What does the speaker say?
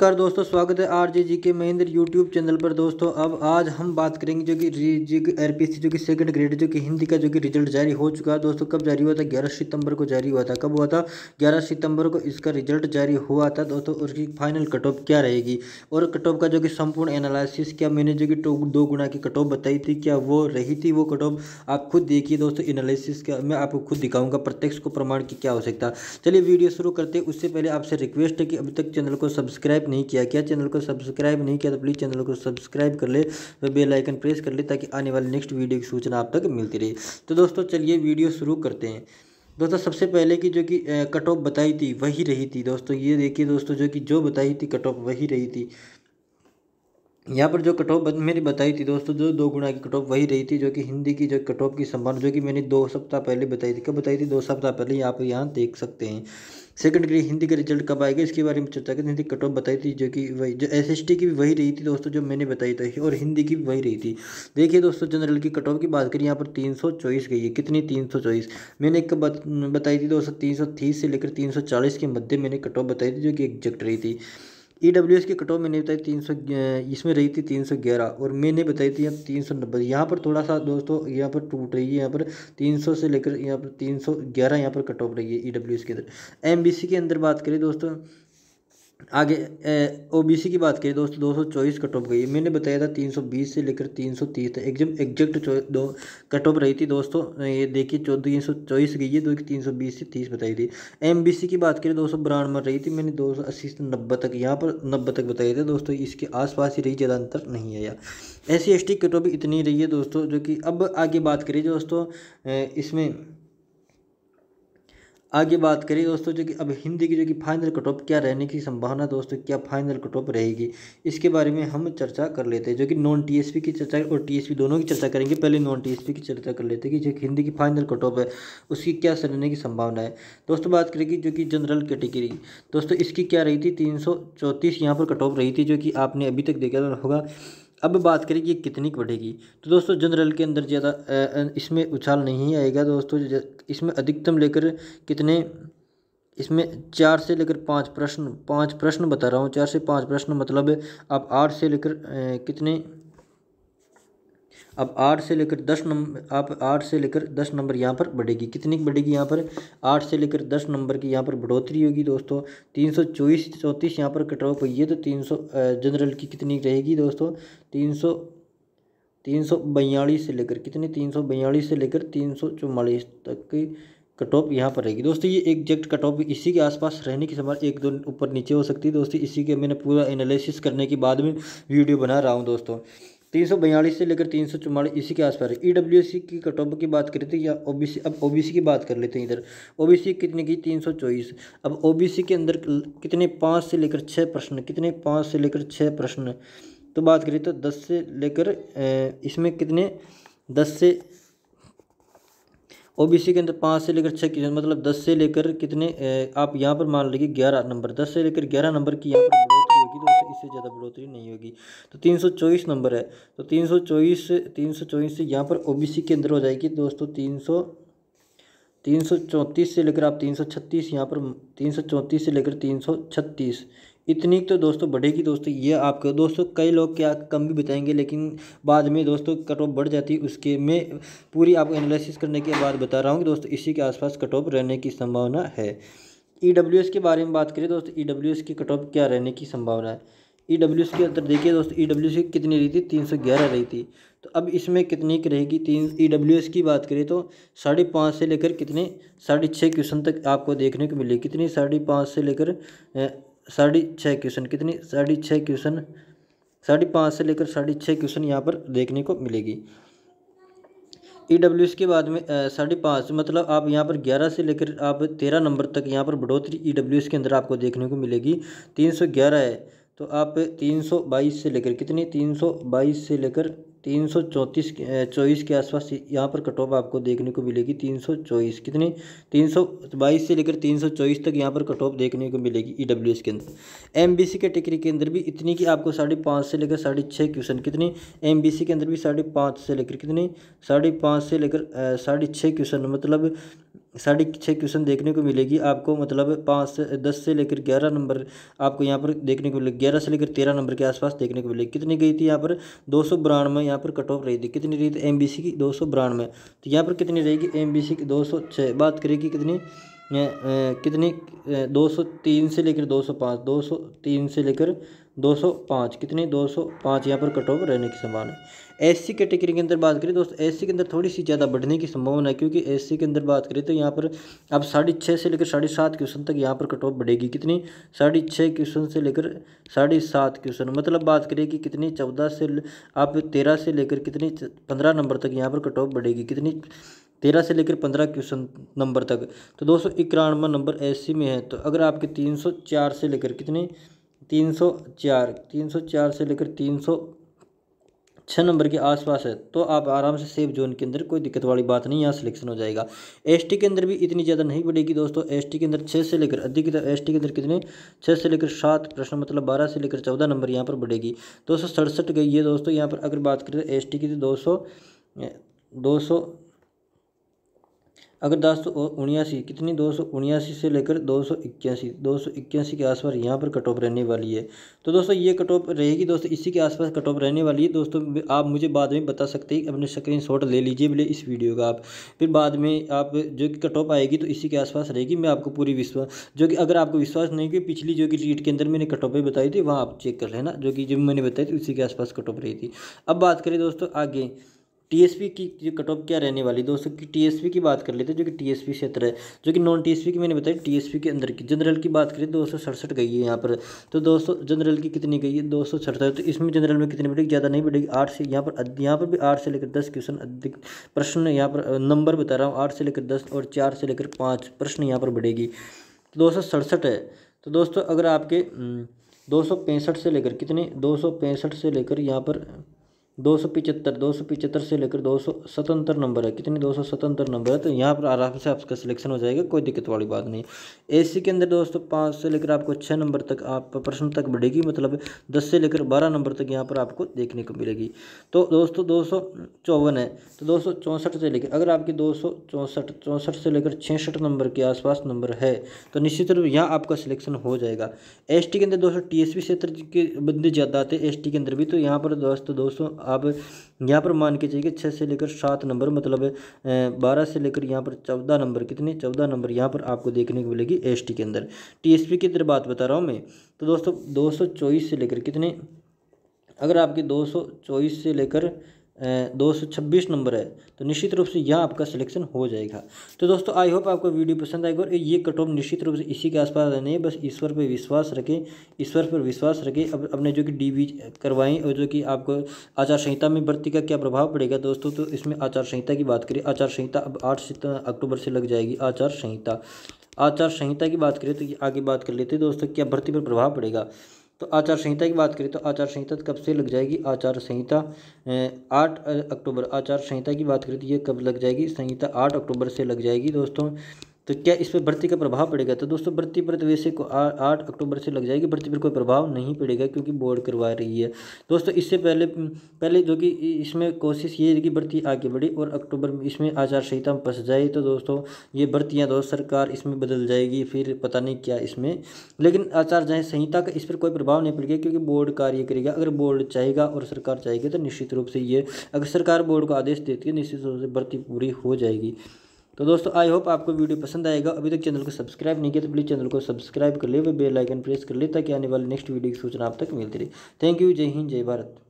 कर दोस्तों स्वागत है आर जी जी के महेंद्र यूट्यूब चैनल पर दोस्तों अब आज हम बात करेंगे जो कि जो कि आर जो कि सेकंड ग्रेड जो कि हिंदी का जो कि रिजल्ट जारी हो चुका है दोस्तों कब जारी हुआ था 11 सितंबर को जारी हुआ था कब हुआ था 11 सितंबर को इसका रिजल्ट जारी हुआ था दोस्तों उसकी फाइनल कट ऑफ क्या रहेगी और कट ऑफ का जो कि संपूर्ण एनालिसिस क्या मैंने जो कि दो गुना की कट ऑफ बताई थी क्या वो रही थी वो कट ऑफ आप खुद देखिए दोस्तों एनालिसिस का मैं आपको खुद दिखाऊंगा प्रत्यक्ष को प्रमाण की क्या हो सकता चलिए वीडियो शुरू करते उससे पहले आपसे रिक्वेस्ट है कि अभी तक चैनल को सब्सक्राइब नहीं किया क्या चैनल को सब्सक्राइब नहीं किया तो प्लीज़ चैनल को सब्सक्राइब कर ले व बेल आइकन प्रेस कर ले ताकि आने वाली नेक्स्ट वीडियो की सूचना आप तक मिलती रहे तो दोस्तों चलिए वीडियो शुरू करते हैं दोस्तों सबसे पहले की जो कि कट ऑफ बताई थी वही रही थी दोस्तों ये देखिए दोस्तों जो कि जो बताई थी कट ऑफ वही रही थी यहाँ पर जो कट ऑफ मैंने बताई थी दोस्तों जो दो गुणा की कट ऑफ वही रही थी जो कि हिंदी की जो कट ऑफ की संभावना जो कि मैंने दो सप्ताह पहले बताई थी कब बताई थी दो सप्ताह पहले यहाँ पर यहाँ देख सकते हैं सेकंड ग्रेड हिंदी का रिजल्ट कब आएगा इसके बारे में चर्चा करते हिंदी कट ऑफ बताई थी जो कि वही जो एस एस टी की भी वही रही थी दोस्तों जो मैंने बताई थी और हिंदी की भी वही रही थी देखिए दोस्तों जनरल की कट ऑफ की बात करें यहाँ पर तीन सौ चौबीस गई है कितनी तीन सौ चौबीस मैंने कब बताई थी दोस्तों तीन सौ तीस से लेकर तीन सौ चालीस के मध्य मैंने कट ऑफ बताई थी जो कि एग्जैक्ट रही थी ई डब्ल्यू एस की कट ऑफ मैंने बताई तीन सौ इसमें रही थी तीन सौ ग्यारह और मैंने बताई थी तीन सौ नब्बे यहाँ पर थोड़ा सा दोस्तों यहाँ पर टूट रही है यहाँ पर तीन सौ से लेकर यहाँ पर तीन सौ ग्यारह यहाँ पर कट ऑफ रही है ई डब्ल्यू एस के अंदर एम बी सी के अंदर बात करें दोस्तों आगे ओ बी सी की बात करें दोस्तों दो सौ चौबीस कट ऑफ गई मैंने बताया था तीन सौ बीस से लेकर तीन सौ तीस तक एकदम एग्जैक्ट दो कट ऑफ रही थी दोस्तों ये देखिए चौदह तीन सौ चौबीस गई है दो तीन सौ बीस से तीस बताई थी एम बी सी की बात करें दो सौ बानवे रही थी मैंने दो सौ अस्सी से नब्बे तक यहाँ पर नब्बे तक बताया था दोस्तों इसके आसपास ही रही ज़्यादा अंतर नहीं आया S C S T cut off इतनी रही है दोस्तों जो कि अब आगे बात करिए दोस्तों इसमें आगे बात करें दोस्तों जो कि अब हिंदी की जो कि फाइनल कट ऑफ क्या रहने की संभावना दोस्तों क्या फाइनल कट ऑफ रहेगी इसके बारे में हम चर्चा कर लेते हैं जो कि नॉन टीएसपी की चर्चा और टीएसपी दोनों की चर्चा करेंगे पहले नॉन टीएसपी की चर्चा कर लेते हैं कि जो हिंदी की फाइनल कट ऑफ है उसकी क्या रहने की संभावना है दोस्तों बात करेंगे जो कि जनरल कैटेगरी दोस्तों इसकी क्या रही थी तीन सौ पर कट ऑफ रही थी जो कि आपने अभी तक देखा होगा अब बात करें कि ये कितनी बढ़ेगी तो दोस्तों जनरल के अंदर ज़्यादा इसमें उछाल नहीं आएगा दोस्तों इसमें अधिकतम लेकर कितने इसमें चार से लेकर पाँच प्रश्न पाँच प्रश्न बता रहा हूँ चार से पाँच प्रश्न मतलब आप आठ से लेकर कितने अब आठ से लेकर दस नंबर आप आठ से लेकर दस नंबर यहाँ पर बढ़ेगी कितनी बढ़ेगी यहाँ पर आठ से लेकर दस नंबर की यहाँ पर बढ़ोतरी होगी दोस्तों तीन सौ चौबीस चौंतीस यहाँ पर कट ऑफ हुई है तो तीन सौ जनरल की कितनी रहेगी दोस्तों तीन सौ तीन सौ बयालीस से लेकर कितनी तीन सौ बयालीस से लेकर तीन सौ चौवालीस तक की कट ऑफ यहाँ पर रहेगी दोस्तों ये एग्जैक्ट कट ऑफ इसी के आसपास रहने की समय एक दो ऊपर नीचे हो सकती है दोस्तों इसी के मैंने पूरा एनालिसिस करने के बाद में वीडियो बना रहा हूँ दोस्तों तीन सौ बयालीस से लेकर तीन सौ चौवालीस इसी के आसपास ई डब्ल्यू सी की कटोब की बात करें तो या ओ बी सी अब ओ बी सी की बात कर लेते हैं इधर ओ बी सी कितने की तीन सौ चौबीस अब ओ बी सी के अंदर कितने पाँच से लेकर छः प्रश्न कितने पाँच से लेकर छः प्रश्न तो बात करें तो दस से लेकर इसमें कितने दस से ओबीसी के अंदर पाँच से लेकर छः की मतलब दस से लेकर कितने आप यहाँ पर मान लीजिए ग्यारह नंबर दस से लेकर ग्यारह नंबर की यहाँ पर रहेगी तो इससे ज़्यादा बढ़ोतरी नहीं होगी तो 324 नंबर है तो 324 324 से यहाँ पर ओबीसी के अंदर हो जाएगी दोस्तों तीन सौ तीन सौ चौंतीस से लेकर आप तीन सौ छत्तीस यहाँ पर तीन सौ चौंतीस से लेकर तीन सौ छत्तीस इतनी तो दोस्तों बढ़ेगी दोस्तों ये आपको दोस्तों कई लोग क्या कम भी बताएंगे लेकिन बाद में दोस्तों कट ऑफ बढ़ जाती है उसके में पूरी आपको एनालिसिस करने के बाद बता रहा हूँ कि दोस्तों इसी के आसपास कट ऑफ रहने की संभावना है ई डब्ल्यू एस के बारे में बात करें दोस्तों ई e डब्ल्यू एस की कट ऑफ क्या रहने की संभावना है ई डब्ल्यू एस के अंदर देखिए दोस्तों ई e डब्ल्यू सी कितनी रही थी तीन सौ ग्यारह रही थी तो अब इसमें कितनी की रहेगी तीन ई डब्ल्यू एस की बात करें तो साढ़े पाँच से लेकर कितने साढ़े छः क्वेश्चन तक आपको देखने को मिलेगी कितनी साढ़े पाँच से लेकर साढ़े छः क्वेश्चन कितनी साढ़े छः क्वेश्चन साढ़े पाँच से लेकर साढ़े छः क्वेश्चन यहाँ पर देखने को मिलेगी ई डब्ल्यू एस के बाद में साढ़े पाँच मतलब आप यहाँ पर ग्यारह से लेकर आप तेरह नंबर तक यहाँ पर बढ़ोतरी ई डब्ल्यू एस के अंदर आपको देखने को मिलेगी तीन सौ ग्यारह है तो आप तीन सौ बाईस से लेकर कितनी तीन सौ बाईस से लेकर तीन सौ चौंतीस चौबीस के आसपास यहाँ पर कट ऑफ आपको देखने को मिलेगी तीन सौ चौबीस कितनी तीन सौ बाईस से लेकर तीन सौ चौबीस तक यहाँ पर कट ऑफ देखने को मिलेगी ई डब्ल्यू एस के अंदर एम बी सी कैटेगरी के अंदर भी इतनी कि आपको साढ़े पाँच से लेकर साढ़े छः क्वेश्चन कितनी एम बी सी के अंदर भी साढ़े पाँच से लेकर कितनी साढ़े पाँच से लेकर साढ़े छः क्वेश्चन मतलब साढ़े छः क्वेश्चन देखने को मिलेगी आपको मतलब पाँच से दस से लेकर ग्यारह नंबर आपको यहाँ पर देखने को मिलेगी ग्यारह से लेकर तेरह नंबर के आसपास देखने को मिलेगी कितनी गई थी यहाँ पर दो सौ बिरानवे यहाँ पर कट ऑफ रही थी कितनी रही थी एम बी सी की दो सौ बिरानवे तो यहाँ पर कितनी रहेगी एम बी सी की दो सौ छः बात करेगी कितनी कितनी दो सौ तीन से लेकर दो सौ पाँच दो सौ तीन से लेकर 205 कितनी 205 यहाँ पर कट ऑफ रहने की संभावना है एससी कैटेगरी के अंदर बात करें दोस्तों एससी के अंदर थोड़ी सी ज़्यादा बढ़ने की संभावना है क्योंकि एससी के अंदर बात करें तो यहाँ पर अब साढ़े छः से लेकर साढ़े सात क्वेश्चन तक यहाँ पर कट ऑफ बढ़ेगी कितनी साढ़े छः क्वेश्चन से लेकर साढ़े सात क्वेश्चन मतलब बात करें कि कितनी चौदह से आप तेरह से लेकर कितनी पंद्रह नंबर तक यहाँ पर कट ऑफ बढ़ेगी कितनी तेरह से लेकर पंद्रह क्वेश्चन नंबर तक तो दो सौ इक्यानवे नंबर सी में है तो अगर आपके तीन सौ चार से लेकर कितने तीन सौ चार तीन सौ चार से लेकर तीन सौ छः नंबर के आसपास है तो आप आराम से सेफ जोन के अंदर कोई दिक्कत वाली बात नहीं यहाँ सिलेक्शन हो जाएगा एसटी के अंदर भी इतनी ज़्यादा नहीं बढ़ेगी दोस्तों एसटी के अंदर छः से लेकर अधिक एस के अंदर कितने छः से लेकर सात प्रश्न मतलब बारह से लेकर चौदह नंबर यहाँ पर बढ़ेगी दो सौ सड़सठ गई है दोस्तों यहाँ पर अगर बात करें तो एस की तो दो सौ दो सौ अगर दस सौ उन्यासी कितनी दो सौ उन्यासी से लेकर दो सौ इक्यासी दो सौ इक्यासी के आसपास यहाँ पर कट ऑफ रहने वाली है तो दोस्तों ये कट ऑफ रहेगी दोस्तों इसी के आसपास कट ऑफ रहने वाली है दोस्तों आप मुझे बाद में बता सकते हैं अपने स्क्रीन शॉट ले लीजिए बोले इस वीडियो का आप फिर बाद में आप जो कि कट ऑफ आएगी तो इसी के आसपास रहेगी मैं आपको पूरी विश्वास जो कि अगर आपको विश्वास नहीं कि पिछली जो कि रीट के अंदर मैंने कट बताई थी वहाँ आप चेक कर लेना जो कि जब मैंने बताई थी उसी के आसपास कट ऑफ रही थी अब बात करें दोस्तों आगे टीएसपी की जो कट ऑफ क्या रहने वाली दोस्तों की टीएसपी की बात कर लेते हैं जो कि टीएसपी क्षेत्र है जो कि नॉन टीएसपी की मैंने बताया टीएसपी के अंदर की जनरल की बात करें दो सौ सड़सठ गई है यहाँ पर तो दोस्तों जनरल की कितनी गई है दो सौ सड़सठ तो इसमें जनरल में कितनी बढ़ेगी ज़्यादा नहीं बढ़ेगी आठ से यहाँ पर यहाँ पर भी आठ से लेकर दस क्वेश्चन अधिक प्रश्न यहाँ पर नंबर बता रहा हूँ आठ से लेकर दस और चार से लेकर पाँच प्रश्न यहाँ पर बढ़ेगी तो दो सौ सड़सठ है तो दोस्तों अगर आपके हम्म, दो सौ पैंसठ से लेकर कितने दो सौ पैंसठ से लेकर यहाँ पर दो सौ पिचहत्तर दो सौ पिचहत्तर से लेकर दो सौ सतहत्तर नंबर है कितने दो सौ सतहत्तर नंबर है तो यहाँ पर आराम से आपका सिलेक्शन हो जाएगा कोई दिक्कत वाली बात नहीं एसी के अंदर दोस्तों पाँच से लेकर आपको छः नंबर तक आप प्रश्न तक बढ़ेगी मतलब दस से लेकर बारह नंबर तक यहाँ पर आपको देखने को मिलेगी तो दोस्तों दो सौ चौवन है तो दो सौ चौंसठ से लेकर अगर आपकी दो सौ चौंसठ चौंसठ से लेकर छसठ नंबर के आसपास नंबर है तो निश्चित रूप यहाँ आपका सिलेक्शन हो जाएगा एस के अंदर दोस्तों टी एस क्षेत्र के बंदे ज़्यादा आते एस के अंदर भी तो यहाँ पर दोस्तों दो अब यहाँ पर मान के चाहिए कि छः से लेकर सात नंबर मतलब बारह से लेकर यहाँ पर चौदह नंबर कितने चौदह नंबर यहाँ पर आपको देखने को मिलेगी एस के अंदर टी की तरह बात बता रहा हूँ मैं तो दोस्तों दो से लेकर कितने अगर आपकी दो से लेकर दो सौ छब्बीस नंबर है तो निश्चित रूप से यहाँ आपका सिलेक्शन हो जाएगा तो दोस्तों आई होप आपको वीडियो पसंद आएगा और ये कट ऑफ निश्चित रूप से इसी के आसपास रहने है बस ईश्वर पर विश्वास रखें ईश्वर पर विश्वास रखें अब अपने जो कि डी करवाएं और जो कि आपको आचार संहिता में भर्ती का क्या प्रभाव पड़ेगा दोस्तों तो इसमें आचार संहिता की बात करें आचार संहिता अब आठ अक्टूबर से लग जाएगी आचार संहिता आचार संहिता की बात करें तो आगे बात कर लेते हैं दोस्तों क्या भर्ती पर प्रभाव पड़ेगा तो आचार संहिता की बात करें तो आचार संहिता कब से लग जाएगी आचार संहिता आठ अक्टूबर आचार संहिता की बात करें तो ये कब लग जाएगी संहिता आठ अक्टूबर से लग जाएगी दोस्तों तो क्या इस पर भर्ती का प्रभाव पड़ेगा तो दोस्तों भर्ती पर तो वैसे को आठ अक्टूबर से लग जाएगी भर्ती पर कोई प्रभाव नहीं पड़ेगा क्योंकि बोर्ड करवा रही है दोस्तों इससे पहले पहले जो कि इसमें कोशिश ये है कि भर्ती आगे बढ़ी और अक्टूबर में इसमें आचार संहिता में फंस जाए तो दोस्तों ये भर्तियाँ दोस्त सरकार इसमें बदल जाएगी फिर पता नहीं क्या इसमें लेकिन आचार संहिता का इस पर कोई प्रभाव नहीं पड़ेगा क्योंकि बोर्ड कार्य करेगा अगर बोर्ड चाहेगा और सरकार चाहेगी तो निश्चित रूप से ये अगर सरकार बोर्ड को आदेश देती है निश्चित रूप से भर्ती पूरी हो जाएगी तो दोस्तों आई होप आपको वीडियो पसंद आएगा अभी तक चैनल को सब्सक्राइब नहीं किया तो प्लीज़ चैनल को सब्सक्राइब कर ले वे बेल आइकन प्रेस कर ले ताकि आने वाले नेक्स्ट वीडियो की सूचना आप तक मिलती रही थैंक यू जय हिंद जय भारत